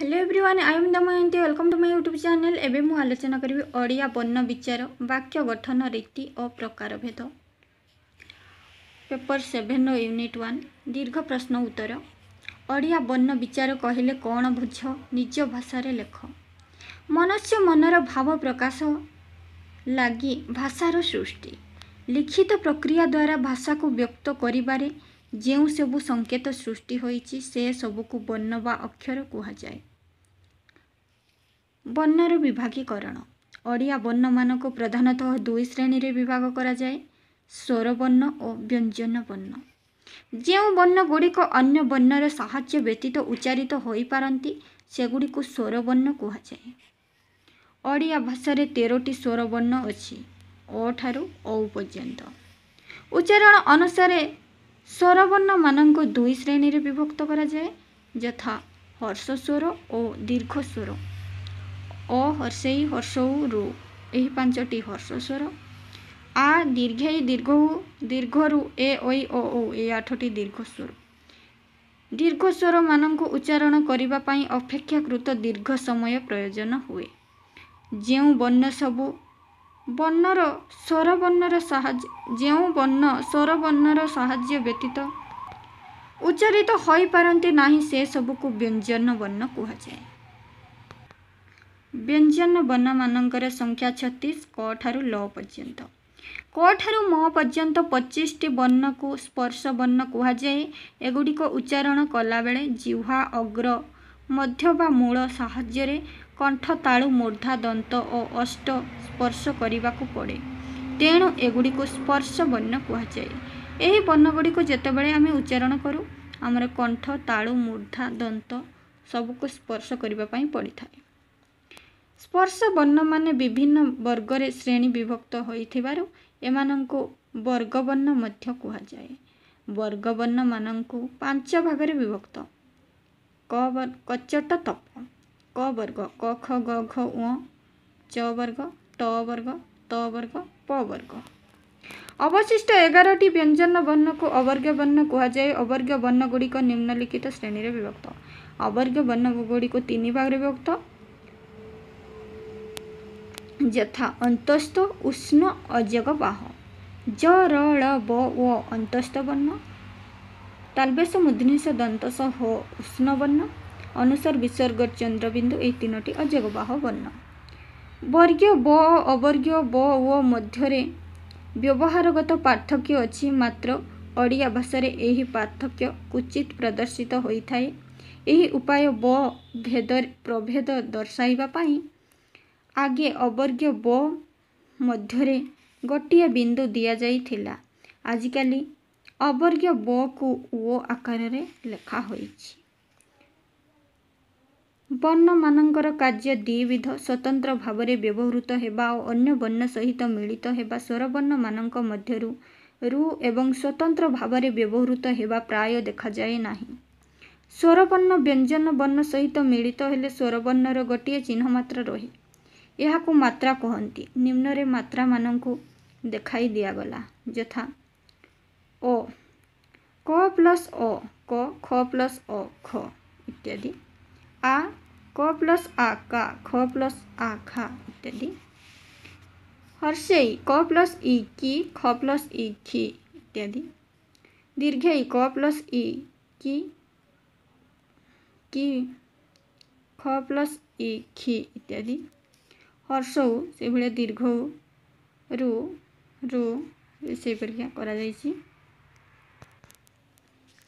hello everyone I am Damayanti welcome to my YouTube channel एवं मुझे आलोचना करी ओडिया बर्ण विचार वाक्य गठन रीति और प्रकार भेद पेपर सेभेन यूनिट वन दीर्घ प्रश्न उत्तर ओडिया बर्ण विचार कहले कौन बुझ निज भाषा लेख मनुष्य मनर भाव प्रकाश लग भाषार सृष्टि लिखित प्रक्रिया द्वारा भाषा को व्यक्त करें जो सबू संकेत सृष्टि से सबको बर्ण व अक्षर कहुए বন্ୟାର ବିଭାଗୀକରଣ ଓଡ଼ିଆ ବର୍ଣ୍ଣମାନଙ୍କୁ ପ୍ରଧାନତଃ ଦୁଇ ଶ୍ରେଣୀରେ ବିଭାଗ କରାଯାଏ ସ୍ୱରବର୍ଣ୍ଣ ଓ ବ୍ୟଞ୍ଜନ ବର୍ଣ୍ଣ ଯେଉଁ ବର୍ଣ୍ଣଗୁଡ଼ିକ ଅନ୍ୟ ବର୍ଣ୍ଣର ସାହାଯ୍ୟ ବ୍ୟତୀତ ଉଚ୍ଚାରିତ ହୋଇପାରନ୍ତି ସେଗୁଡ଼ିକୁ ସ୍ୱରବର୍ଣ୍ଣ କୁହାଯାଏ ଓଡ଼ିଆ ଭାଷାରେ ତେରଟି ସ୍ୱରବର୍ଣ୍ଣ ଅଛି ଅ ଠାରୁ ଔ ପର୍ଯ୍ୟନ୍ତ ଉଚ୍ଚାରଣ ଅନୁସାରେ ସ୍ୱରବର୍ଣ୍ଣମାନଙ୍କୁ ଦୁଇ ଶ୍ରେଣୀରେ ବିଭକ୍ତ କରାଯାଏ ଯଥା ହର୍ଷ ସ୍ୱର ଓ ଦୀର୍ଘ ସ୍ୱର ଅ ହର୍ଷେଇ ହର୍ଷଉ ରୁ ଏହି ପାଞ୍ଚଟି ହର୍ଷ ସ୍ୱର ଆ ଦୀର୍ଘେଇ ଦୀର୍ଘ ଦୀର୍ଘରୁ ଏ ଐ ଓ ଓ ଏଇ ଆଠଟି ଦୀର୍ଘ ସ୍ୱର ଦୀର୍ଘ ସ୍ୱରମାନଙ୍କୁ ଉଚ୍ଚାରଣ କରିବା ପାଇଁ ଅପେକ୍ଷାକୃତ ଦୀର୍ଘ ସମୟ ପ୍ରୟୋଜନ ହୁଏ ଯେଉଁ ବର୍ଣ୍ଣ ସବୁ ବର୍ଣ୍ଣର ସ୍ୱରବର୍ଣ୍ଣର ସାହାଯ୍ୟ ଯେଉଁ ବର୍ଣ୍ଣ ସ୍ୱରବର୍ଣ୍ଣର ସାହାଯ୍ୟ ବ୍ୟତୀତ ଉଚ୍ଚାରିତ ହୋଇପାରନ୍ତି ନାହିଁ ସେସବୁକୁ ବ୍ୟଞ୍ଜନ ବର୍ଣ୍ଣ କୁହାଯାଏ ବ୍ୟଞ୍ଜନ ବର୍ଣ୍ଣମାନଙ୍କର ସଂଖ୍ୟା ଛତିଶ କ ଠାରୁ ଲ ପର୍ଯ୍ୟନ୍ତ କ ଠାରୁ ମ ପର୍ଯ୍ୟନ୍ତ ପଚିଶଟି ବର୍ଣ୍ଣକୁ ସ୍ପର୍ଶ ବର୍ଣ୍ଣ କୁହାଯାଏ ଏଗୁଡ଼ିକ ଉଚ୍ଚାରଣ କଲାବେଳେ ଜିହ୍ୱା ଅଗ୍ର ମଧ୍ୟ ବା ମୂଳ ସାହାଯ୍ୟରେ କଣ୍ଠ ତାଳୁ ମୂର୍ଦ୍ଧା ଦନ୍ତ ଓ ଅଷ୍ଟ ସ୍ପର୍ଶ କରିବାକୁ ପଡ଼େ ତେଣୁ ଏଗୁଡ଼ିକୁ ସ୍ପର୍ଶ ବର୍ଣ୍ଣ କୁହାଯାଏ ଏହି ବର୍ଣ୍ଣଗୁଡ଼ିକୁ ଯେତେବେଳେ ଆମେ ଉଚ୍ଚାରଣ କରୁ ଆମର କଣ୍ଠ ତାଳୁ ମୂର୍ଦ୍ଧା ଦନ୍ତ ସବୁକୁ ସ୍ପର୍ଶ କରିବା ପାଇଁ ପଡ଼ିଥାଏ ସ୍ପର୍ଶ ବର୍ଣ୍ଣମାନେ ବିଭିନ୍ନ ବର୍ଗରେ ଶ୍ରେଣୀ ବିଭକ୍ତ ହୋଇଥିବାରୁ ଏମାନଙ୍କୁ ବର୍ଗବର୍ଣ୍ଣ ମଧ୍ୟ କୁହାଯାଏ ବର୍ଗବର୍ଣ୍ଣମାନଙ୍କୁ ପାଞ୍ଚ ଭାଗରେ ବିଭକ୍ତ କ କଚଟ ତପ କ ବର୍ଗ କ ଖ ଗ ଘ ଉ ଚ ବର୍ଗ ଟ ବର୍ଗ ତ ବର୍ଗ ପ ବର୍ଗ ଅବଶିଷ୍ଟ ଏଗାରଟି ବ୍ୟଞ୍ଜନ ବର୍ଣ୍ଣକୁ ଅବର୍ଗ୍ୟ ବର୍ଣ୍ଣ କୁହାଯାଏ ଅବର୍ଗ୍ୟ ବର୍ଣ୍ଣଗୁଡ଼ିକ ନିମ୍ନଲିଖିତ ଶ୍ରେଣୀରେ ବିଭକ୍ତ ଅବର୍ଗ୍ୟ ବର୍ଣ୍ଣଗୁଡ଼ିକୁ ତିନି ଭାଗରେ ବିଭକ୍ତ ଯଥା ଅନ୍ତସ୍ଥ ଉଷ୍ଣ ଅଜଗ ବାହ ଜ ର ଳ ବ ଓ ଅନ୍ତସ୍ଥ ବର୍ଣ୍ଣ ତାଲବେଶ ମୁଧ୍ନିଷ ଦନ୍ତସ ହ ଉଷ୍ଣ ବର୍ଣ୍ଣ ଅନୁସର ବିସର୍ଗ ଚନ୍ଦ୍ରବିନ୍ଦୁ ଏହି ତିନୋଟି ଅଜଗ ବାହ ବର୍ଣ୍ଣ ବର୍ଗ ବ ଓ ଅବର୍ଗୀୟ ବ ଓ ମଧ୍ୟରେ ବ୍ୟବହାରଗତ ପାର୍ଥକ୍ୟ ଅଛି ମାତ୍ର ଓଡ଼ିଆ ଭାଷାରେ ଏହି ପାର୍ଥକ୍ୟ କୁଚିତ ପ୍ରଦର୍ଶିତ ହୋଇଥାଏ ଏହି ଉପାୟ ବ ଭେଦ ପ୍ରଭେଦ ଦର୍ଶାଇବା ପାଇଁ ଆଗେ ଅବର୍ଗ୍ୟ ବ ମଧ୍ୟରେ ଗୋଟିଏ ବିନ୍ଦୁ ଦିଆଯାଇଥିଲା ଆଜିକାଲି ଅବର୍ଗ୍ୟ ବକୁ ଓ ଆକାରରେ ଲେଖା ହୋଇଛି ବର୍ଣ୍ଣମାନଙ୍କର କାର୍ଯ୍ୟ ଦୁଇବିଧ ସ୍ୱତନ୍ତ୍ର ଭାବରେ ବ୍ୟବହୃତ ହେବା ଓ ଅନ୍ୟ ବର୍ଣ୍ଣ ସହିତ ମିଳିତ ହେବା ସ୍ୱରବର୍ଣ୍ଣମାନଙ୍କ ମଧ୍ୟରୁ ରୁ ଏବଂ ସ୍ୱତନ୍ତ୍ର ଭାବରେ ବ୍ୟବହୃତ ହେବା ପ୍ରାୟ ଦେଖାଯାଏ ନାହିଁ ସ୍ୱରବର୍ଣ୍ଣ ବ୍ୟଞ୍ଜନ ବର୍ଣ୍ଣ ସହିତ ମିଳିତ ହେଲେ ସ୍ୱରବର୍ଣ୍ଣର ଗୋଟିଏ ଚିହ୍ନ ମାତ୍ର ରହେ ଏହାକୁ ମାତ୍ରା କହନ୍ତି ନିମ୍ନରେ ମାତ୍ରାମାନଙ୍କୁ देखा दिगला ଯଥା ओ क प्लस ओ क ख प्लस ओ ख इत्यादि आ क प्लस आ का ख प्लस आ खा इत्यादि हर्षेई क प्लस इ की ख प्लस इ खी इत्यादि दीर्घे क प्लस इ की की ख प्लस इ खी इत्यादि ହର୍ଷଉ ସେଭଳିଆ ଦୀର୍ଘ ରୁ ରୁ ସେହି ପରୀକ୍ଷା କରାଯାଇଛି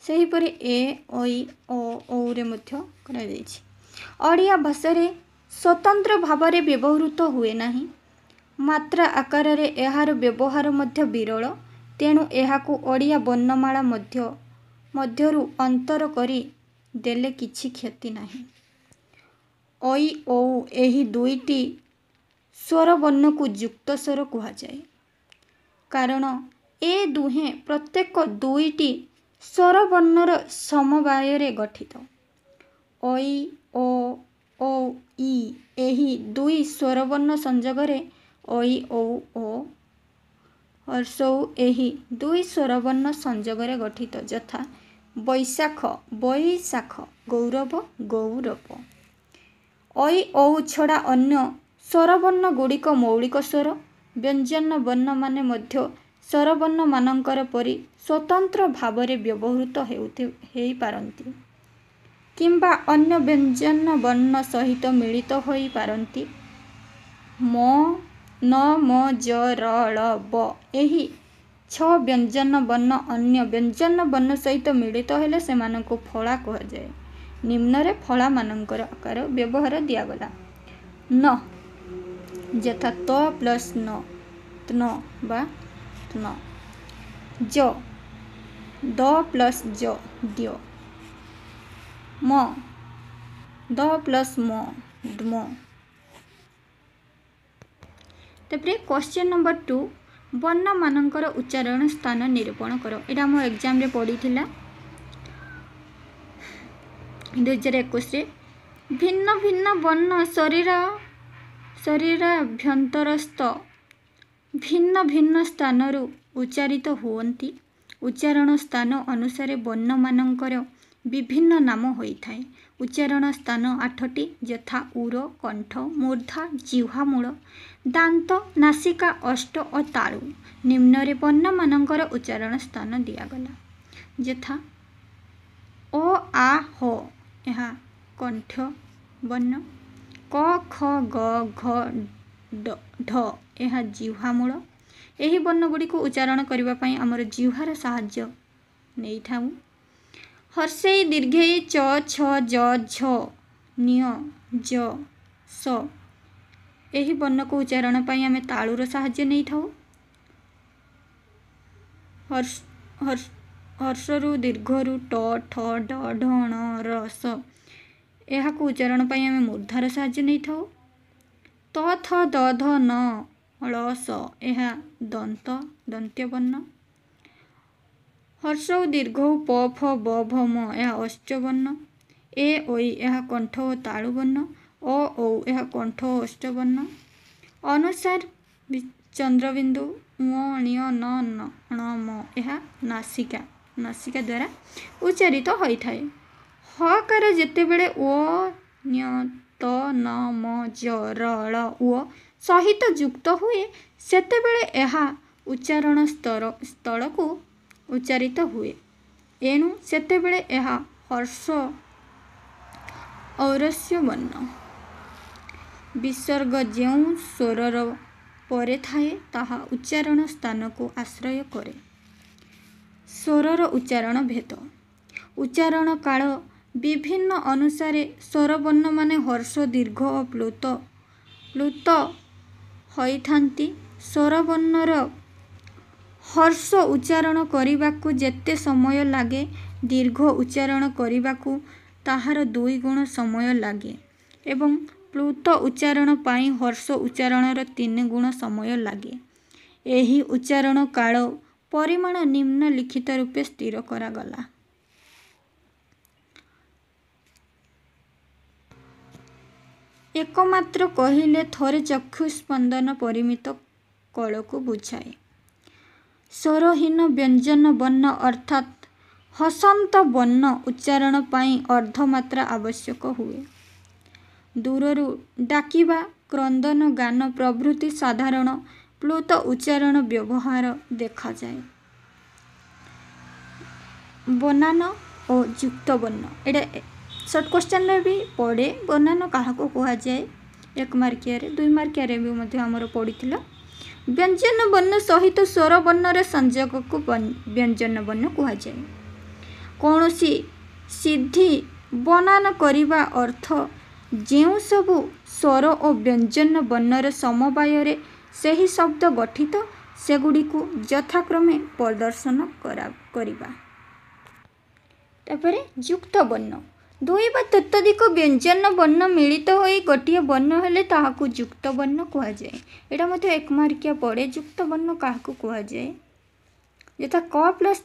ସେହିପରି ଏ ଐ ଓରେ ମଧ୍ୟ କରାଯାଇଛି ଓଡ଼ିଆ ଭାଷାରେ ସ୍ୱତନ୍ତ୍ର ଭାବରେ ବ୍ୟବହୃତ ହୁଏ ନାହିଁ ମାତ୍ରା ଆକାରରେ ଏହାର ବ୍ୟବହାର ମଧ୍ୟ ବିରଳ ତେଣୁ ଏହାକୁ ଓଡ଼ିଆ ବର୍ଣ୍ଣମାଳା ମଧ୍ୟ ମଧ୍ୟରୁ ଅନ୍ତର କରି ଦେଲେ କିଛି କ୍ଷତି ନାହିଁ ଐ ଏହି ଦୁଇଟି ସ୍ୱରବର୍ଣ୍ଣକୁ ଯୁକ୍ତ ସ୍ୱର କୁହାଯାଏ କାରଣ ଏ ଦୁହେଁ ପ୍ରତ୍ୟେକ ଦୁଇଟି ସ୍ୱରବର୍ଣ୍ଣର ସମବାୟରେ ଗଠିତ ଐ ଓ ଓ ଇ ଏହି ଦୁଇ ସ୍ୱରବର୍ଣ୍ଣ ସଂଯୋଗରେ ଐ ଓ ଓ ହର୍ଷଉ ଏହି ଦୁଇ ସ୍ୱରବର୍ଣ୍ଣ ସଂଯୋଗରେ ଗଠିତ ଯଥା ବୈଶାଖ ବୈଶାଖ ଗୌରବ ଗୌରବ ଐ ଓ ଛଡ଼ା ଅନ୍ୟ ଗୁଡ଼ିକ ମୌଳିକ ସ୍ୱର ବ୍ୟଞ୍ଜନ ବର୍ଣ୍ଣମାନେ ମଧ୍ୟ ସ୍ୱରବର୍ଣ୍ଣମାନଙ୍କର ପରି ସ୍ୱତନ୍ତ୍ର ଭାବରେ ବ୍ୟବହୃତ ହେଉ ହେଇପାରନ୍ତି କିମ୍ବା ଅନ୍ୟ ବ୍ୟଞ୍ଜନ ବର୍ଣ୍ଣ ସହିତ ମିଳିତ ହୋଇପାରନ୍ତି ମ ନ ମ ଜ ର ଳ ବ ଏହି ଛଅ ବ୍ୟଞ୍ଜନ ବର୍ଣ୍ଣ ଅନ୍ୟ ବ୍ୟଞ୍ଜନ ବର୍ଣ୍ଣ ସହିତ ମିଳିତ ହେଲେ ସେମାନଙ୍କୁ ଫଳା କୁହାଯାଏ ନିମ୍ନରେ ଫଳାମାନଙ୍କର ଆକାର ବ୍ୟବହାର ଦିଆଗଲା ନ যথা ত প্লাস ন ত্ন বা ত্ন জ দ প্লাস জ দ্য ম দ প্লাস ম ডম তাপরে কোশ্চেন নম্বর টু বর্ণমানঙ্কর উচ্চারণ স্থান নিরূপণ কর এটা আমার এক্সামে পড়ি দুই হাজার একুশে ভিন্ন ভিন্ন বর্ণ শরীর ଶରୀରାଭ୍ୟନ୍ତରସ୍ଥ ଭିନ୍ନ ଭିନ୍ନ ସ୍ଥାନରୁ ଉଚ୍ଚାରିତ ହୁଅନ୍ତି ଉଚ୍ଚାରଣ ସ୍ଥାନ ଅନୁସାରେ ବର୍ଣ୍ଣମାନଙ୍କର ବିଭିନ୍ନ ନାମ ହୋଇଥାଏ ଉଚ୍ଚାରଣ ସ୍ଥାନ ଆଠଟି ଯଥା ଉର କଣ୍ଠ ମୂର୍ଦ୍ଧା ଜିହ୍ୱାମୂଳ ଦାନ୍ତ ନାସିକା ଅଷ୍ଟ ଓ ତାଳୁ ନିମ୍ନରେ ବର୍ଣ୍ଣମାନଙ୍କର ଉଚ୍ଚାରଣ ସ୍ଥାନ ଦିଆଗଲା ଯଥା ଅ ଆ ହ ଏହା କଣ୍ଠ ବର୍ଣ୍ଣ क ख ग घ ढ यह जिह्वामूल यही बर्णगुड़ी उच्चारण करने आम जिह्वार साज्य नहीं था हर्षे दीर्घे च छ ज झ निय ज स यही बर्ण को उच्चारण आम तालुर साज्य नहीं था हर्ष हर्ष रु दीर्घ रु ट ठ ढ ढ ढ ढ ଏହାକୁ ଉଚ୍ଚାରଣ ପାଇଁ ଆମେ ମୂର୍ଦ୍ଧାର ସାହାଯ୍ୟ ନେଇଥାଉ ତ ଥ ଦ ଧ ନ ଳ ସ ଏହା ଦନ୍ତ ଦନ୍ତ୍ୟ ବର୍ଣ୍ଣ ହର୍ଷ ଓ ଦୀର୍ଘ ଓ ପ ଫ ବ ଭ ମ ଏହା ଅଶ୍ଚ ବର୍ଣ୍ଣ ଏ ଓଇ ଏହା କଣ୍ଠ ଓ ତାଳୁ ବର୍ଣ୍ଣ ଅ ଓ ଏହା କଣ୍ଠ ଓ ଅଶ୍ଚ ବର୍ଣ୍ଣ ଅନୁସାର ଚନ୍ଦ୍ରବିନ୍ଦୁ ଣିଅ ନ ଣ ମ ଏହା ନାସିକା ନାସିକା ଦ୍ୱାରା ଉଚ୍ଚାରିତ ହୋଇଥାଏ ହକାର ଯେତେବେଳେ ଓ ନ୍ୟତ ନମ ଜରଳ ଓ ସହିତ ଯୁକ୍ତ ହୁଏ ସେତେବେଳେ ଏହା ଉଚ୍ଚାରଣ ସ୍ତର ସ୍ଥଳକୁ ଉଚ୍ଚାରିତ ହୁଏ ଏଣୁ ସେତେବେଳେ ଏହା ହର୍ଷ ଔରସ୍ୟ ବର୍ଣ୍ଣ ବିସର୍ଗ ଯେଉଁ ସ୍ୱରର ପରେ ଥାଏ ତାହା ଉଚ୍ଚାରଣ ସ୍ଥାନକୁ ଆଶ୍ରୟ କରେ ସ୍ୱରର ଉଚ୍ଚାରଣ ଭେଦ ଉଚ୍ଚାରଣ କାଳ ବିଭିନ୍ନ ଅନୁସାରେ ସ୍ୱରବର୍ଣ୍ଣମାନେ ହର୍ଷ ଦୀର୍ଘ ଓ ପ୍ଲୁତ ପ୍ଲୁତ ହୋଇଥାନ୍ତି ସ୍ୱରବର୍ଣ୍ଣର ହର୍ଷ ଉଚ୍ଚାରଣ କରିବାକୁ ଯେତେ ସମୟ ଲାଗେ ଦୀର୍ଘ ଉଚ୍ଚାରଣ କରିବାକୁ ତାହାର ଦୁଇ ଗୁଣ ସମୟ ଲାଗେ ଏବଂ ପ୍ଲୁତ ଉଚ୍ଚାରଣ ପାଇଁ ହର୍ଷ ଉଚ୍ଚାରଣର ତିନି ଗୁଣ ସମୟ ଲାଗେ ଏହି ଉଚ୍ଚାରଣ କାଳ ପରିମାଣ ନିମ୍ନଲିଖିତ ରୂପେ ସ୍ଥିର କରାଗଲା ଏକମାତ୍ର କହିଲେ ଥରେ ଚକ୍ଷୁ ସ୍ପନ୍ଦନ ପରିମିତ କଳକୁ ବୁଝାଏ ସ୍ୱରହୀନ ବ୍ୟଞ୍ଜନ ବର୍ଣ୍ଣ ଅର୍ଥାତ୍ ହସନ୍ତ ବର୍ଣ୍ଣ ଉଚ୍ଚାରଣ ପାଇଁ ଅର୍ଦ୍ଧମାତ୍ରା ଆବଶ୍ୟକ ହୁଏ ଦୂରରୁ ଡାକିବା କ୍ରନ୍ଦନ ଗାନ ପ୍ରଭୃତି ସାଧାରଣ ପ୍ଲୁତ ଉଚ୍ଚାରଣ ବ୍ୟବହାର ଦେଖାଯାଏ ବନାନ ଓ ଯୁକ୍ତ ବର୍ଣ୍ଣ ଏଇଟା ସର୍ଟ କ୍ୱେଶ୍ଚନ୍ରେ ବି ପଢ଼େ ବନାନ କାହାକୁ କୁହାଯାଏ ଏକ ମାର୍କିଆରେ ଦୁଇ ମାର୍କିଆରେ ବି ମଧ୍ୟ ଆମର ପଡ଼ିଥିଲା ବ୍ୟଞ୍ଜନ ବର୍ଣ୍ଣ ସହିତ ସ୍ୱର ବର୍ଣ୍ଣରେ ସଂଯୋଗକୁ ବ୍ୟଞ୍ଜନ ବର୍ଣ୍ଣ କୁହାଯାଏ କୌଣସି ସିଦ୍ଧି ବନାନ କରିବା ଅର୍ଥ ଯେଉଁ ସବୁ ସ୍ୱର ଓ ବ୍ୟଞ୍ଜନ ବର୍ଣ୍ଣର ସମବାୟରେ ସେହି ଶବ୍ଦ ଗଠିତ ସେଗୁଡ଼ିକୁ ଯଥାକ୍ରମେ ପ୍ରଦର୍ଶନ କରିବା ତାପରେ ଯୁକ୍ତ ବର୍ଣ୍ଣ दुई बा तत्ताधिक व्यञ्जन वर्ण मिलित हु गोटि वर्ण होइन एउटा एकमर्किया पड़े जुक्त वर्ण कहाँको कुरा क प्लस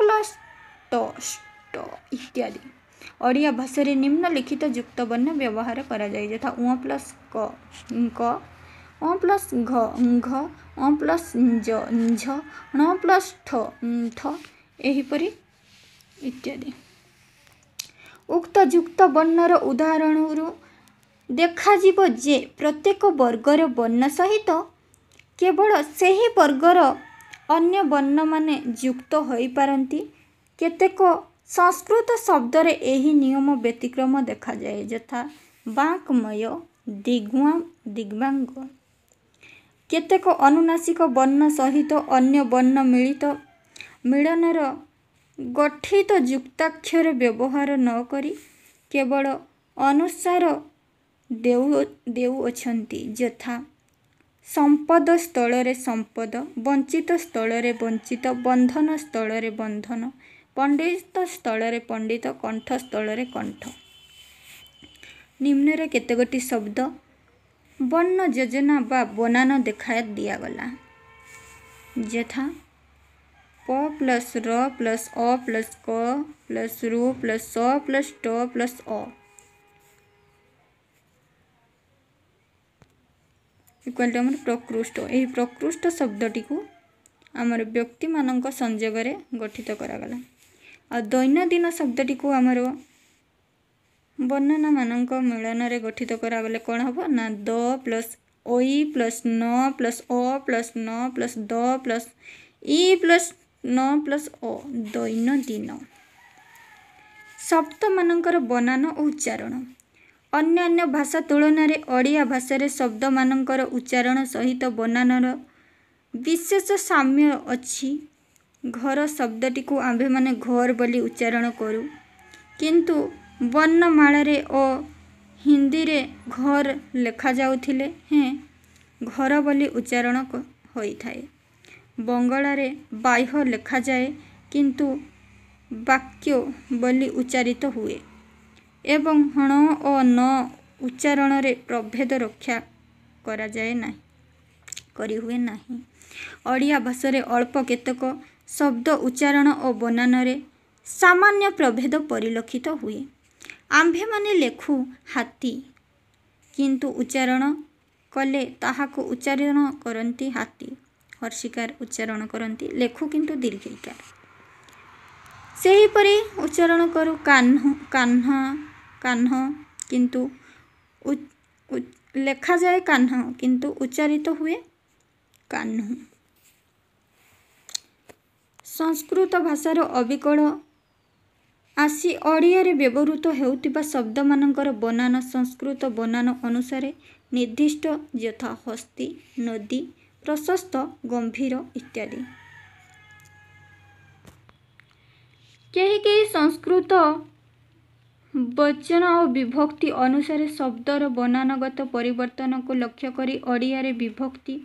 प्लस ख इत्यादि ओडिया भाषा निम्नलिखित जुक्त वर्ण व्यवहार जथा उ्लस अँ प्लस घ प्लस ଇତ୍ୟାଦି ଉକ୍ତ ଯୁକ୍ତ ବର୍ଣ୍ଣର ଉଦାହରଣରୁ ଦେଖାଯିବ ଯେ ପ୍ରତ୍ୟେକ ବର୍ଗର ବର୍ଣ୍ଣ ସହିତ କେବଳ ସେହି ବର୍ଗର ଅନ୍ୟ ବର୍ଣ୍ଣମାନେ ଯୁକ୍ତ ହୋଇପାରନ୍ତି କେତେକ ସଂସ୍କୃତ ଶବ୍ଦରେ ଏହି ନିୟମ ବ୍ୟତିକ୍ରମ ଦେଖାଯାଏ ଯଥା ବାଙ୍କମୟ ଦିଗ୍ମା ଦିଗ୍ବାଙ୍ଗ କେତେକ ଅନୁନାସିକ ବର୍ଣ୍ଣ ସହିତ ଅନ୍ୟ ବର୍ଣ୍ଣ ମିଳିତ ମିଳନର ଗଠିତ ଯୁକ୍ତାକ୍ଷର ବ୍ୟବହାର ନ କରି କେବଳ ଅନୁସାର ଦେଉ ଦେଉଅଛନ୍ତି ଯଥା ସମ୍ପଦ ସ୍ଥଳରେ ସମ୍ପଦ ବଞ୍ଚିତ ସ୍ଥଳରେ ବଞ୍ଚିତ ବନ୍ଧନ ସ୍ଥଳରେ ବନ୍ଧନ ପଣ୍ଡିତ ସ୍ଥଳରେ ପଣ୍ଡିତ କଣ୍ଠ ସ୍ଥଳରେ କଣ୍ଠ ନିମ୍ନରେ କେତେଗୋଟି ଶବ୍ଦ ବର୍ଣ୍ଣ ଯୋଜନା ବା ବନାନ ଦେଖା ଦିଆଗଲା ଯଥା प्लस र प्लस अ प्लस क प्लस रू प्लस स प्लस ट प्लस अ ଇକ୍ୱାଲ୍ ଟୁ ଆମର ପ୍ରକୃଷ୍ଟ ଏହି ପ୍ରକୃଷ୍ଟ ଶବ୍ଦଟିକୁ ଆମର ବ୍ୟକ୍ତିମାନଙ୍କ ସଂଯୋଗରେ ଗଠିତ କରାଗଲା ଆଉ ଦୈନନ୍ଦିନ ଶବ୍ଦଟିକୁ ଆମର ବର୍ଣ୍ଣନାମାନଙ୍କ ମିଳନରେ ଗଠିତ କରାଗଲେ କ'ଣ ହେବ ନା ଦ ପ୍ଲସ୍ ଓଇ ପ୍ଲସ୍ ନ ପ୍ଲସ୍ ଅ ପ୍ଲସ୍ ନ ପ୍ଲସ୍ ଦ ପ୍ଲସ୍ ଇ ପ୍ଲସ୍ ନ ପ୍ଲସ୍ ଅ ଦୈନନ୍ଦିନ ଶବ୍ଦମାନଙ୍କର ବନାନ ଉଚ୍ଚାରଣ ଅନ୍ୟାନ୍ୟ ଭାଷା ତୁଳନାରେ ଓଡ଼ିଆ ଭାଷାରେ ଶବ୍ଦମାନଙ୍କର ଉଚ୍ଚାରଣ ସହିତ ବନାନର ବିଶେଷ ସାମ୍ୟ ଅଛି ଘର ଶବ୍ଦଟିକୁ ଆମ୍ଭେମାନେ ଘର ବୋଲି ଉଚ୍ଚାରଣ କରୁ କିନ୍ତୁ ବର୍ଣ୍ଣମାଳାରେ ଓ ହିନ୍ଦୀରେ ଘର ଲେଖାଯାଉଥିଲେ ହେଁ ଘର ବୋଲି ଉଚ୍ଚାରଣ ହୋଇଥାଏ ବଙ୍ଗଳାରେ ବାହ୍ୟ ଲେଖାଯାଏ କିନ୍ତୁ ବାକ୍ୟ ବୋଲି ଉଚ୍ଚାରିତ ହୁଏ ଏବଂ ହଣ ଓ ନ ଉଚ୍ଚାରଣରେ ପ୍ରଭେଦ ରକ୍ଷା କରାଯାଏ ନାହିଁ କରିହୁଏ ନାହିଁ ଓଡ଼ିଆ ଭାଷାରେ ଅଳ୍ପ କେତେକ ଶବ୍ଦ ଉଚ୍ଚାରଣ ଓ ବନାନରେ ସାମାନ୍ୟ ପ୍ରଭେଦ ପରିଲକ୍ଷିତ ହୁଏ ଆମ୍ଭେମାନେ ଲେଖୁ ହାତୀ କିନ୍ତୁ ଉଚ୍ଚାରଣ କଲେ ତାହାକୁ ଉଚ୍ଚାରଣ କରନ୍ତି ହାତୀ ହର୍ଷିକାର ଉଚ୍ଚାରଣ କରନ୍ତି ଲେଖୁ କିନ୍ତୁ ଦୀର୍ଘିକାର ସେହିପରି ଉଚ୍ଚାରଣ କରୁ କାହ୍ନ କାହ୍ନ କାହ୍ନ କିନ୍ତୁ ଲେଖାଯାଏ କାହ୍ନ କିନ୍ତୁ ଉଚ୍ଚାରିତ ହୁଏ କାହ୍ନ ସଂସ୍କୃତ ଭାଷାର ଅବିକଳ ଆସି ଓଡ଼ିଆରେ ବ୍ୟବହୃତ ହେଉଥିବା ଶବ୍ଦମାନଙ୍କର ବନାନ ସଂସ୍କୃତ ବନାନ ଅନୁସାରେ ନିର୍ଦ୍ଦିଷ୍ଟ ଯଥା ହସ୍ତୀ ନଦୀ ପ୍ରଶସ୍ତ ଗମ୍ଭୀର ଇତ୍ୟାଦି କେହି କେହି ସଂସ୍କୃତ ବଚନ ଓ ବିଭକ୍ତି ଅନୁସାରେ ଶବ୍ଦର ବନାନଗତ ପରିବର୍ତ୍ତନକୁ ଲକ୍ଷ୍ୟ କରି ଓଡ଼ିଆରେ ବିଭକ୍ତି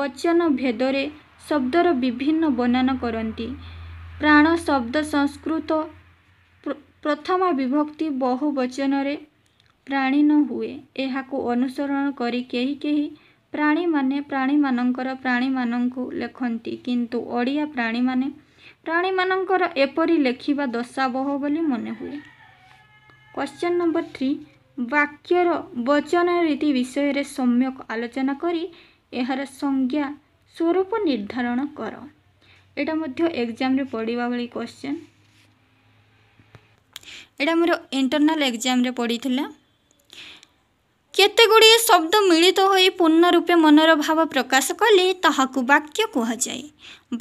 ବଚନ ଭେଦରେ ଶବ୍ଦର ବିଭିନ୍ନ ବନାନ କରନ୍ତି ପ୍ରାଣ ଶବ୍ଦ ସଂସ୍କୃତ ପ୍ରଥମ ବିଭକ୍ତି ବହୁ ବଚନରେ ପ୍ରାଣୀନ ହୁଏ ଏହାକୁ ଅନୁସରଣ କରି କେହି କେହି ପ୍ରାଣୀମାନେ ପ୍ରାଣୀମାନଙ୍କର ପ୍ରାଣୀମାନଙ୍କୁ ଲେଖନ୍ତି କିନ୍ତୁ ଓଡ଼ିଆ ପ୍ରାଣୀମାନେ ପ୍ରାଣୀମାନଙ୍କର ଏପରି ଲେଖିବା ଦଶାବହ ବୋଲି ମନେ ହୁଏ କ୍ୱଶ୍ଚିନ୍ ନମ୍ବର ଥ୍ରୀ ବାକ୍ୟର ବଚନ ରୀତି ବିଷୟରେ ସମ୍ୟକ ଆଲୋଚନା କରି ଏହାର ସଂଜ୍ଞା ସ୍ୱରୂପ ନିର୍ଦ୍ଧାରଣ କର ଏଇଟା ମଧ୍ୟ ଏକ୍ଜାମ୍ରେ ପଡ଼ିବା ଭଳି କ୍ୱଶ୍ଚିନ୍ ଏଇଟା ମୋର ଇଣ୍ଟରନାଲ୍ ଏକ୍ଜାମ୍ରେ ପଡ଼ିଥିଲା କେତେଗୁଡ଼ିଏ ଶବ୍ଦ ମିଳିତ ହୋଇ ପୂର୍ଣ୍ଣ ରୂପେ ମନର ଭାବ ପ୍ରକାଶ କଲେ ତାହାକୁ ବାକ୍ୟ କୁହାଯାଏ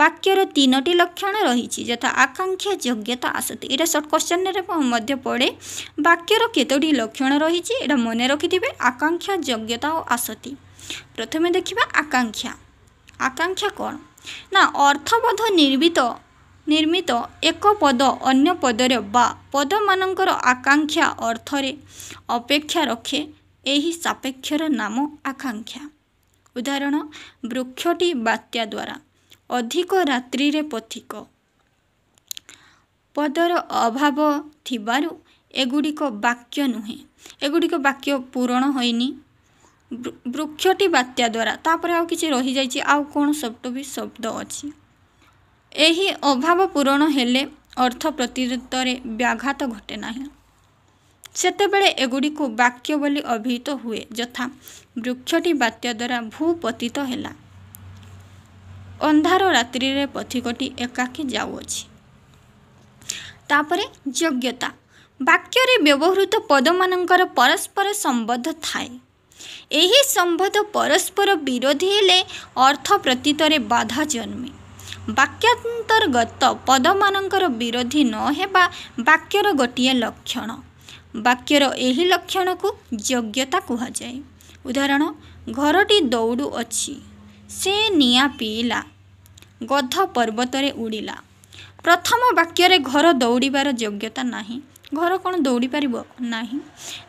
ବାକ୍ୟର ତିନୋଟି ଲକ୍ଷଣ ରହିଛି ଯଥା ଆକାଂକ୍ଷା ଯୋଗ୍ୟତା ଆସତି ଏଇଟା ସର୍ଟ କ୍ୱେଶ୍ଚନରେ ମଧ୍ୟ ପଡ଼େ ବାକ୍ୟର କେତୋଟି ଲକ୍ଷଣ ରହିଛି ଏଇଟା ମନେ ରଖିଥିବେ ଆକାଂକ୍ଷା ଯୋଗ୍ୟତା ଓ ଆସତି ପ୍ରଥମେ ଦେଖିବା ଆକାଂକ୍ଷା ଆକାଂକ୍ଷା କ'ଣ ନା ଅର୍ଥବୋଧ ନିର୍ମିତ ନିର୍ମିତ ଏକ ପଦ ଅନ୍ୟ ପଦରେ ବା ପଦମାନଙ୍କର ଆକାଂକ୍ଷା ଅର୍ଥରେ ଅପେକ୍ଷା ରଖେ ଏହି ସାପେକ୍ଷର ନାମ ଆକାଂକ୍ଷା ଉଦାହରଣ ବୃକ୍ଷଟି ବାତ୍ୟା ଦ୍ୱାରା ଅଧିକ ରାତ୍ରିରେ ପଥିକ ପଦର ଅଭାବ ଥିବାରୁ ଏଗୁଡ଼ିକ ବାକ୍ୟ ନୁହେଁ ଏଗୁଡ଼ିକ ବାକ୍ୟ ପୂରଣ ହୋଇନି ବୃକ୍ଷଟି ବାତ୍ୟା ଦ୍ୱାରା ତାପରେ ଆଉ କିଛି ରହିଯାଇଛି ଆଉ କ'ଣ ସବୁ ବି ଶବ୍ଦ ଅଛି ଏହି ଅଭାବ ପୂରଣ ହେଲେ ଅର୍ଥ ପ୍ରତିରୋଧରେ ବ୍ୟାଘାତ ଘଟେ ନାହିଁ ସେତେବେଳେ ଏଗୁଡ଼ିକୁ ବାକ୍ୟ ବୋଲି ଅଭିହିତ ହୁଏ ଯଥା ବୃକ୍ଷଟି ବାତ୍ୟା ଦ୍ୱାରା ଭୂପତିତ ହେଲା ଅନ୍ଧାର ରାତ୍ରିରେ ପଥିକଟି ଏକାକୀ ଯାଉଅଛି ତାପରେ ଯୋଗ୍ୟତା ବାକ୍ୟରେ ବ୍ୟବହୃତ ପଦମାନଙ୍କର ପରସ୍ପର ସମ୍ବନ୍ଧ ଥାଏ ଏହି ସମ୍ବନ୍ଧ ପରସ୍ପର ବିରୋଧୀ ହେଲେ ଅର୍ଥ ପ୍ରତୀତରେ ବାଧା ଜନ୍ମେ ବାକ୍ୟାନ୍ତର୍ଗତ ପଦମାନଙ୍କର ବିରୋଧୀ ନ ହେବା ବାକ୍ୟର ଗୋଟିଏ ଲକ୍ଷଣ ବାକ୍ୟର ଏହି ଲକ୍ଷଣକୁ ଯୋଗ୍ୟତା କୁହାଯାଏ ଉଦାହରଣ ଘରଟି ଦୌଡ଼ୁଅଛି ସେ ନିଆଁ ପିଇଲା ଗଧ ପର୍ବତରେ ଉଡ଼ିଲା ପ୍ରଥମ ବାକ୍ୟରେ ଘର ଦୌଡ଼ିବାର ଯୋଗ୍ୟତା ନାହିଁ ଘର କ'ଣ ଦୌଡ଼ିପାରିବ ନାହିଁ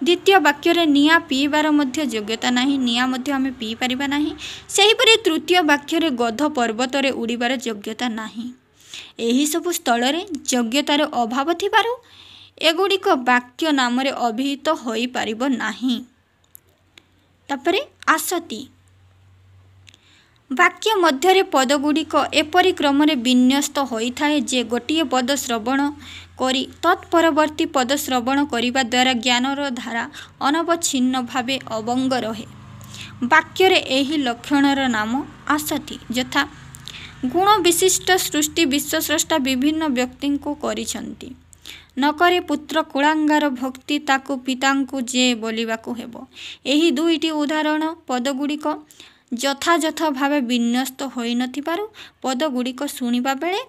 ଦ୍ୱିତୀୟ ବାକ୍ୟରେ ନିଆଁ ପିଇବାର ମଧ୍ୟ ଯୋଗ୍ୟତା ନାହିଁ ନିଆଁ ମଧ୍ୟ ଆମେ ପିଇପାରିବା ନାହିଁ ସେହିପରି ତୃତୀୟ ବାକ୍ୟରେ ଗଧ ପର୍ବତରେ ଉଡ଼ିବାର ଯୋଗ୍ୟତା ନାହିଁ ଏହିସବୁ ସ୍ଥଳରେ ଯୋଗ୍ୟତାର ଅଭାବ ଥିବାରୁ ଏଗୁଡ଼ିକ ବାକ୍ୟ ନାମରେ ଅଭିହିତ ହୋଇପାରିବ ନାହିଁ ତାପରେ ଆସତି ବାକ୍ୟ ମଧ୍ୟରେ ପଦଗୁଡ଼ିକ ଏପରି କ୍ରମରେ ବିନ୍ୟସ୍ତ ହୋଇଥାଏ ଯେ ଗୋଟିଏ ପଦ ଶ୍ରବଣ କରି ତତ୍ପରବର୍ତ୍ତୀ ପଦ ଶ୍ରବଣ କରିବା ଦ୍ୱାରା ଜ୍ଞାନର ଧାରା ଅନବଚ୍ଛିନ୍ନ ଭାବେ ଅବଙ୍ଗ ରହେ ବାକ୍ୟରେ ଏହି ଲକ୍ଷଣର ନାମ ଆସତି ଯଥା ଗୁଣ ବିଶିଷ୍ଟ ସୃଷ୍ଟି ବିଶ୍ୱସ୍ରଷ୍ଟା ବିଭିନ୍ନ ବ୍ୟକ୍ତିଙ୍କୁ କରିଛନ୍ତି ନକରେ ପୁତ୍ର କୁଳାଙ୍ଗାର ଭକ୍ତି ତାକୁ ପିତାଙ୍କୁ ଯେ ବୋଲିବାକୁ ହେବ ଏହି ଦୁଇଟି ଉଦାହରଣ ପଦଗୁଡ଼ିକ ଯଥାଯଥ ଭାବେ ବିନ୍ୟସ୍ତ ହୋଇନଥିବାରୁ ପଦଗୁଡ଼ିକ ଶୁଣିବା ବେଳେ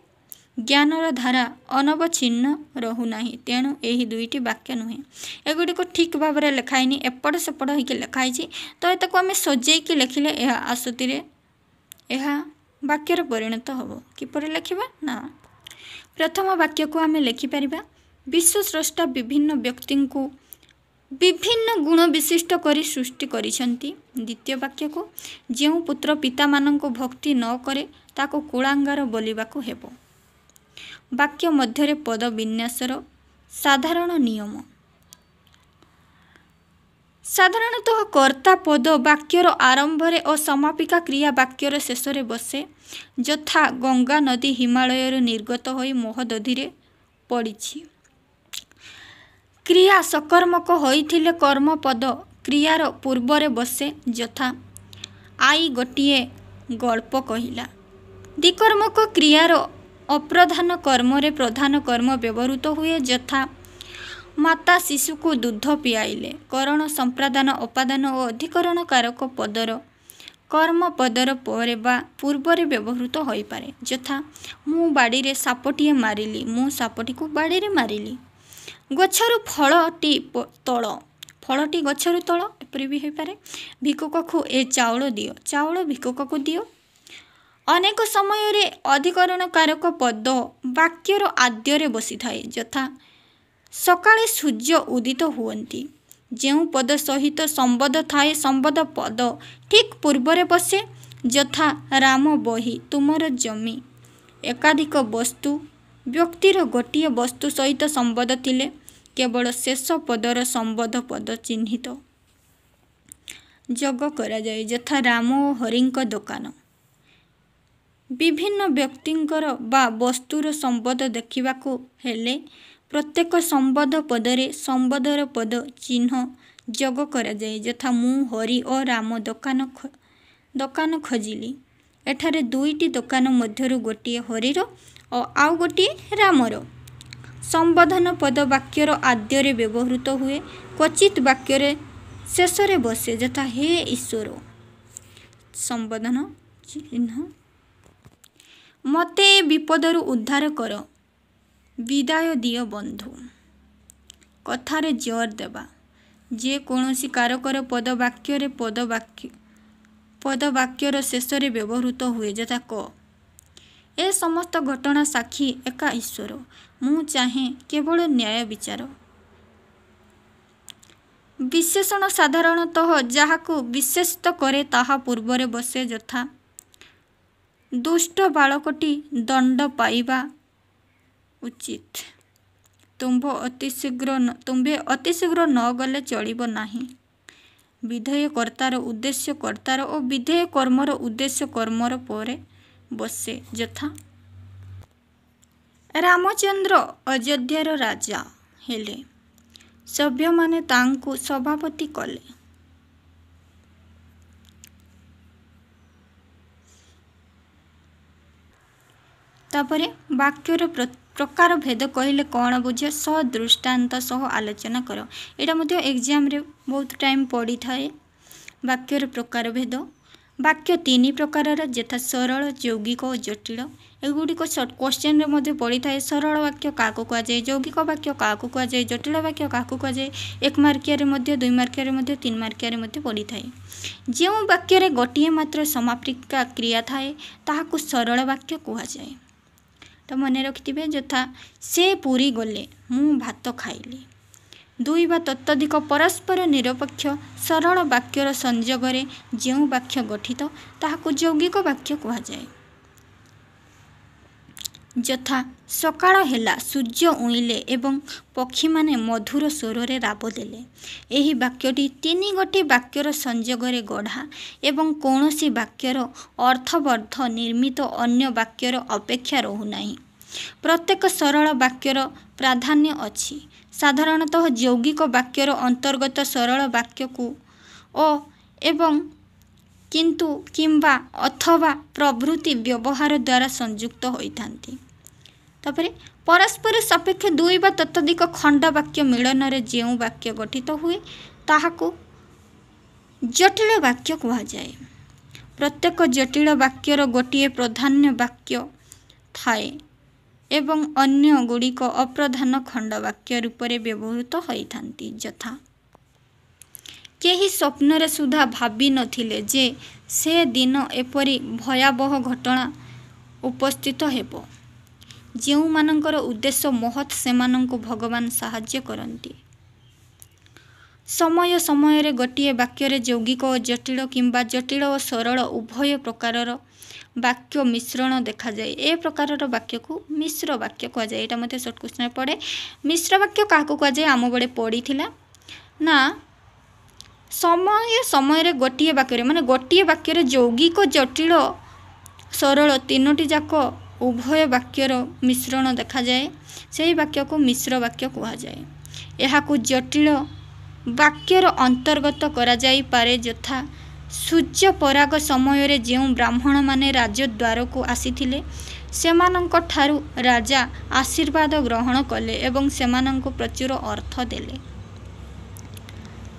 ଜ୍ଞାନର ଧାରା ଅନବଚ୍ଛିନ୍ନ ରହୁନାହିଁ ତେଣୁ ଏହି ଦୁଇଟି ବାକ୍ୟ ନୁହେଁ ଏଗୁଡ଼ିକ ଠିକ୍ ଭାବରେ ଲେଖା ହେଇନି ଏପଟ ସେପଟ ହୋଇକି ଲେଖା ହେଇଛି ତ ଏତାକୁ ଆମେ ସଜେଇକି ଲେଖିଲେ ଏହା ଆସୁତିରେ ଏହା ବାକ୍ୟରେ ପରିଣତ ହେବ କିପରି ଲେଖିବା ନା ପ୍ରଥମ ବାକ୍ୟକୁ ଆମେ ଲେଖିପାରିବା ବିଶ୍ୱ ବିଶ୍ୱସ୍ରଷ୍ଟା ବିଭିନ୍ନ ବ୍ୟକ୍ତିଙ୍କୁ ବିଭିନ୍ନ ଗୁଣ ବିଶିଷ୍ଟ କରି ସୃଷ୍ଟି କରିଛନ୍ତି ଦ୍ୱିତୀୟ ବାକ୍ୟକୁ ଯେଉଁ ପୁତ୍ର ପିତାମାନଙ୍କୁ ଭକ୍ତି ନ କରେ ତାକୁ କୁଳାଙ୍ଗାର ବୋଲିବାକୁ ହେବ ବାକ୍ୟ ମଧ୍ୟରେ ପଦ ବିନ୍ୟାସର ସାଧାରଣ ନିୟମ ସାଧାରଣତଃ କର୍ତ୍ତା ପଦ ବାକ୍ୟର ଆରମ୍ଭରେ ଓ ସମାପିକା କ୍ରିୟା ବାକ୍ୟର ଶେଷରେ ବସେ ଯଥା ଗଙ୍ଗା ନଦୀ ହିମାଳୟରୁ ନିର୍ଗତ ହୋଇ ମହୋଦଧିରେ ପଡ଼ିଛି କ୍ରିୟା ସକର୍ମକ ହୋଇଥିଲେ କର୍ମପଦ କ୍ରିୟାର ପୂର୍ବରେ ବସେ ଯଥା ଆଈ ଗୋଟିଏ ଗଳ୍ପ କହିଲା ଦ୍ୱିକର୍ମକ କ୍ରିୟାର ଅପ୍ରଧାନ କର୍ମରେ ପ୍ରଧାନ କର୍ମ ବ୍ୟବହୃତ ହୁଏ ଯଥା ମାତା ଶିଶୁକୁ ଦୁଗ୍ଧ ପିଆଇଲେ କରଣ ସମ୍ପ୍ରଦାନ ଅପାଦାନ ଓ ଅଧିକରଣକାରକ ପଦର କର୍ମପଦର ପରେ ବା ପୂର୍ବରେ ବ୍ୟବହୃତ ହୋଇପାରେ ଯଥା ମୁଁ ବାଡ଼ିରେ ସାପଟିଏ ମାରିଲି ମୁଁ ସାପଟିକୁ ବାଡ଼ିରେ ମାରିଲି ଗଛରୁ ଫଳଟି ତଳ ଫଳଟି ଗଛରୁ ତଳ ଏପରି ବି ହୋଇପାରେ ଭିକୁକକୁ ଏ ଚାଉଳ ଦିଅ ଚାଉଳ ଭିକୁକକୁ ଦିଅ ଅନେକ ସମୟରେ ଅଧିକରଣକାରକ ପଦ ବାକ୍ୟର ଆଦ୍ୟରେ ବସିଥାଏ ଯଥା ସକାଳେ ସୂର୍ଯ୍ୟ ଉଦିତ ହୁଅନ୍ତି ଯେଉଁ ପଦ ସହିତ ସମ୍ବଦ୍ଧ ଥାଏ ସମ୍ବଦ୍ଧ ପଦ ଠିକ୍ ପୂର୍ବରେ ବସେ ଯଥା ରାମ ବହି ତୁମର ଜମି ଏକାଧିକ ବସ୍ତୁ ବ୍ୟକ୍ତିର ଗୋଟିଏ ବସ୍ତୁ ସହିତ ସମ୍ବଦ୍ଧ ଥିଲେ କେବଳ ଶେଷ ପଦର ସମ୍ବଦ୍ଧ ପଦ ଚିହ୍ନିତ ଯୋଗ କରାଯାଏ ଯଥା ରାମ ଓ ହରିଙ୍କ ଦୋକାନ ବିଭିନ୍ନ ବ୍ୟକ୍ତିଙ୍କର ବା ବସ୍ତୁର ସମ୍ବଦ ଦେଖିବାକୁ ହେଲେ ପ୍ରତ୍ୟେକ ସମ୍ବଦ୍ଧ ପଦରେ ସମ୍ବଦ୍ଧର ପଦ ଚିହ୍ନ ଯୋଗ କରାଯାଏ ଯଥା ମୁଁ ହରି ଓ ରାମ ଦୋକାନ ଦୋକାନ ଖୋଜିଲି ଏଠାରେ ଦୁଇଟି ଦୋକାନ ମଧ୍ୟରୁ ଗୋଟିଏ ହରିର ଓ ଆଉ ଗୋଟିଏ ରାମର ସମ୍ବୋଧନ ପଦ ବାକ୍ୟର ଆଦ୍ୟରେ ବ୍ୟବହୃତ ହୁଏ କ୍ୱଚିତ ବାକ୍ୟରେ ଶେଷରେ ବସେ ଯଥା ହେ ଈଶ୍ୱର ସମ୍ବୋଧନ ଚିହ୍ନ ମୋତେ ଏ ବିପଦରୁ ଉଦ୍ଧାର କର ବିଦାୟ ଦିଅ ବନ୍ଧୁ କଥାରେ ଜୋର ଦେବା ଯେକୌଣସି କାରକର ପଦ ବାକ୍ୟରେ ପଦ ବାକ୍ୟ ପଦ ବାକ୍ୟର ଶେଷରେ ବ୍ୟବହୃତ ହୁଏ ଯଥା କ ଏ ସମସ୍ତ ଘଟଣା ସାକ୍ଷୀ ଏକା ଈଶ୍ୱର ମୁଁ ଚାହେଁ କେବଳ ନ୍ୟାୟ ବିଚାର ବିଶେଷଣ ସାଧାରଣତଃ ଯାହାକୁ ବିଶେଷିତ କରେ ତାହା ପୂର୍ବରେ ବସେ ଯଥା ଦୁଷ୍ଟ ବାଳକଟି ଦଣ୍ଡ ପାଇବା ଉଚିତ ତୁମ୍ଭ ଅତିଶୀଘ୍ର ତୁମ୍ଭେ ଅତିଶୀଘ୍ର ନ ଗଲେ ଚଳିବ ନାହିଁ ବିଧେୟକର୍ତ୍ତାର ଉଦ୍ଦେଶ୍ୟ କର୍ତ୍ତାର ଓ ବିଧେୟ କର୍ମର ଉଦ୍ଦେଶ୍ୟ କର୍ମର ପରେ ବସେ ଯଥା ରାମଚନ୍ଦ୍ର ଅଯୋଧ୍ୟାର ରାଜା ହେଲେ ସଭ୍ୟମାନେ ତାଙ୍କୁ ସଭାପତି କଲେ ତାପରେ ବାକ୍ୟର ପ୍ରକାର ଭେଦ କହିଲେ କ'ଣ ବୁଝ ସହ ଦୃଷ୍ଟାନ୍ତ ସହ ଆଲୋଚନା କର ଏଇଟା ମଧ୍ୟ ଏକ୍ଜାମ୍ରେ ବହୁତ ଟାଇମ୍ ପଡ଼ିଥାଏ ବାକ୍ୟର ପ୍ରକାର ଭେଦ ବାକ୍ୟ ତିନି ପ୍ରକାରର ଯଥା ସରଳ ଯୌଗିକ ଓ ଜଟିଳ ଏଗୁଡ଼ିକ ସର୍ଟ କୋଶ୍ଚିନ୍ରେ ମଧ୍ୟ ପଡ଼ିଥାଏ ସରଳ ବାକ୍ୟ କାହାକୁ କୁହାଯାଏ ଯୌଗିକ ବାକ୍ୟ କାହାକୁ କୁହାଯାଏ ଜଟିଳ ବାକ୍ୟ କାହାକୁ କୁହାଯାଏ ଏକ ମାର୍କିଆରେ ମଧ୍ୟ ଦୁଇ ମାର୍କିଆରେ ମଧ୍ୟ ତିନି ମାର୍କିଆରେ ମଧ୍ୟ ପଡ଼ିଥାଏ ଯେଉଁ ବାକ୍ୟରେ ଗୋଟିଏ ମାତ୍ର ସମାପିକା କ୍ରିୟା ଥାଏ ତାହାକୁ ସରଳ ବାକ୍ୟ କୁହାଯାଏ ତ ମନେ ରଖିଥିବେ ଯଥା ସେ ପୁରୀ ଗଲେ ମୁଁ ଭାତ ଖାଇଲି ଦୁଇ ବା ତତ୍ତ୍ୱଧିକ ପରସ୍ପର ନିରପେକ୍ଷ ସରଳ ବାକ୍ୟର ସଂଯୋଗରେ ଯେଉଁ ବାକ୍ୟ ଗଠିତ ତାହାକୁ ଯୌଗିକ ବାକ୍ୟ କୁହାଯାଏ ଯଥା ସକାଳ ହେଲା ସୂର୍ଯ୍ୟ ଉଇଁଲେ ଏବଂ ପକ୍ଷୀମାନେ ମଧୁର ସ୍ୱରରେ ରାବ ଦେଲେ ଏହି ବାକ୍ୟଟି ତିନି ଗୋଟି ବାକ୍ୟର ସଂଯୋଗରେ ଗଢ଼ା ଏବଂ କୌଣସି ବାକ୍ୟର ଅର୍ଥବର୍ଦ୍ଧ ନିର୍ମିତ ଅନ୍ୟ ବାକ୍ୟର ଅପେକ୍ଷା ରହୁନାହିଁ ପ୍ରତ୍ୟେକ ସରଳ ବାକ୍ୟର ପ୍ରାଧାନ୍ୟ ଅଛି ସାଧାରଣତଃ ଯୌଗିକ ବାକ୍ୟର ଅନ୍ତର୍ଗତ ସରଳ ବାକ୍ୟକୁ ଓ ଏବଂ କିନ୍ତୁ କିମ୍ବା ଅଥବା ପ୍ରଭୃତି ବ୍ୟବହାର ଦ୍ୱାରା ସଂଯୁକ୍ତ ହୋଇଥାନ୍ତି ତାପରେ ପରସ୍ପର ସାପେକ୍ଷ ଦୁଇ ବା ତତୋଧିକ ଖଣ୍ଡବାକ୍ୟ ମିଳନରେ ଯେଉଁ ବାକ୍ୟ ଗଠିତ ହୁଏ ତାହାକୁ ଜଟିଳ ବାକ୍ୟ କୁହାଯାଏ ପ୍ରତ୍ୟେକ ଜଟିଳ ବାକ୍ୟର ଗୋଟିଏ ପ୍ରାଧାନ୍ୟ ବାକ୍ୟ ଥାଏ ଏବଂ ଅନ୍ୟ ଗୁଡ଼ିକ ଅପ୍ରଧାନ ଖଣ୍ଡବାକ୍ୟ ରୂପରେ ବ୍ୟବହୃତ ହୋଇଥାନ୍ତି ଯଥା କେହି ସ୍ୱପ୍ନରେ ସୁଦ୍ଧା ଭାବିନଥିଲେ ଯେ ସେ ଦିନ ଏପରି ଭୟାବହ ଘଟଣା ଉପସ୍ଥିତ ହେବ ଯେଉଁମାନଙ୍କର ଉଦ୍ଦେଶ୍ୟ ମହତ୍ ସେମାନଙ୍କୁ ଭଗବାନ ସାହାଯ୍ୟ କରନ୍ତି ସମୟ ସମୟରେ ଗୋଟିଏ ବାକ୍ୟରେ ଯୌଗିକ ଓ ଜଟିଳ କିମ୍ବା ଜଟିଳ ଓ ସରଳ ଉଭୟ ପ୍ରକାରର ବାକ୍ୟ ମିଶ୍ରଣ ଦେଖାଯାଏ ଏ ପ୍ରକାରର ବାକ୍ୟକୁ ମିଶ୍ର ବାକ୍ୟ କୁହାଯାଏ ଏଇଟା ମଧ୍ୟ ସର୍ଟ କ୍ୱେଶ୍ଚନ୍ରେ ପଡ଼େ ମିଶ୍ର ବାକ୍ୟ କାହାକୁ କୁହାଯାଏ ଆମ ବେଳେ ପଡ଼ିଥିଲା ନା ସମୟ ସମୟରେ ଗୋଟିଏ ବାକ୍ୟରେ ମାନେ ଗୋଟିଏ ବାକ୍ୟରେ ଯୌଗିକ ଜଟିଳ ସରଳ ତିନୋଟି ଯାକ ଉଭୟ ବାକ୍ୟର ମିଶ୍ରଣ ଦେଖାଯାଏ ସେହି ବାକ୍ୟକୁ ମିଶ୍ର ବାକ୍ୟ କୁହାଯାଏ ଏହାକୁ ଜଟିଳ ବାକ୍ୟର ଅନ୍ତର୍ଗତ କରାଯାଇପାରେ ଯଥା ସୂର୍ଯ୍ୟ ପରାଗ ସମୟରେ ଯେଉଁ ବ୍ରାହ୍ମଣମାନେ ରାଜଦ୍ୱାରକୁ ଆସିଥିଲେ ସେମାନଙ୍କଠାରୁ ରାଜା ଆଶୀର୍ବାଦ ଗ୍ରହଣ କଲେ ଏବଂ ସେମାନଙ୍କୁ ପ୍ରଚୁର ଅର୍ଥ ଦେଲେ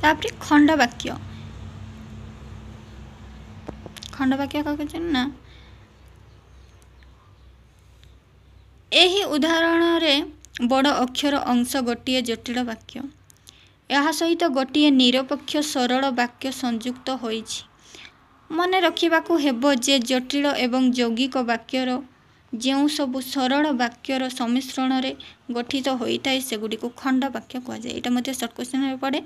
ତାପରେ ଖଣ୍ଡବାକ୍ୟ ଖଣ୍ଡବାକ୍ୟ କହୁଛନ୍ତି ନା ଏହି ଉଦାହରଣରେ ବଡ଼ ଅକ୍ଷର ଅଂଶ ଗୋଟିଏ ଜଟିଳ ବାକ୍ୟ ଏହା ସହିତ ଗୋଟିଏ ନିରପେକ୍ଷ ସରଳ ବାକ୍ୟ ସଂଯୁକ୍ତ ହୋଇଛି ମନେ ରଖିବାକୁ ହେବ ଯେ ଜଟିଳ ଏବଂ ଯୌଗିକ ବାକ୍ୟର ଯେଉଁ ସବୁ ସରଳ ବାକ୍ୟର ସମ୍ମିଶ୍ରଣରେ ଗଠିତ ହୋଇଥାଏ ସେଗୁଡ଼ିକୁ ଖଣ୍ଡବାକ୍ୟ କୁହାଯାଏ ଏଇଟା ମଧ୍ୟ ସର୍ଟ କ୍ୱେଶ୍ଚନରେ ପଡ଼େ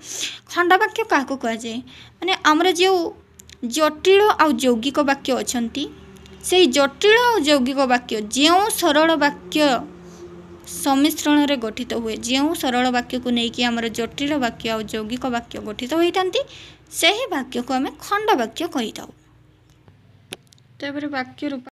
ଖଣ୍ଡବାକ୍ୟ କାହାକୁ କୁହାଯାଏ ମାନେ ଆମର ଯେଉଁ ଜଟିଳ ଆଉ ଯୌଗିକ ବାକ୍ୟ ଅଛନ୍ତି ସେଇ ଜଟିଳ ଆଉ ଯୌଗିକ ବାକ୍ୟ ଯେଉଁ ସରଳ ବାକ୍ୟ ସମିଶ୍ରଣରେ ଗଠିତ ହୁଏ ଯେଉଁ ସରଳ ବାକ୍ୟକୁ ନେଇକି ଆମର ଜଟିଳ ବାକ୍ୟ ଆଉ ଯୌଗିକ ବାକ୍ୟ ଗଠିତ ହୋଇଥାନ୍ତି ସେହି ବାକ୍ୟକୁ ଆମେ ଖଣ୍ଡବାକ୍ୟ କହିଥାଉ ତାପରେ ବାକ୍ୟ ରୂପ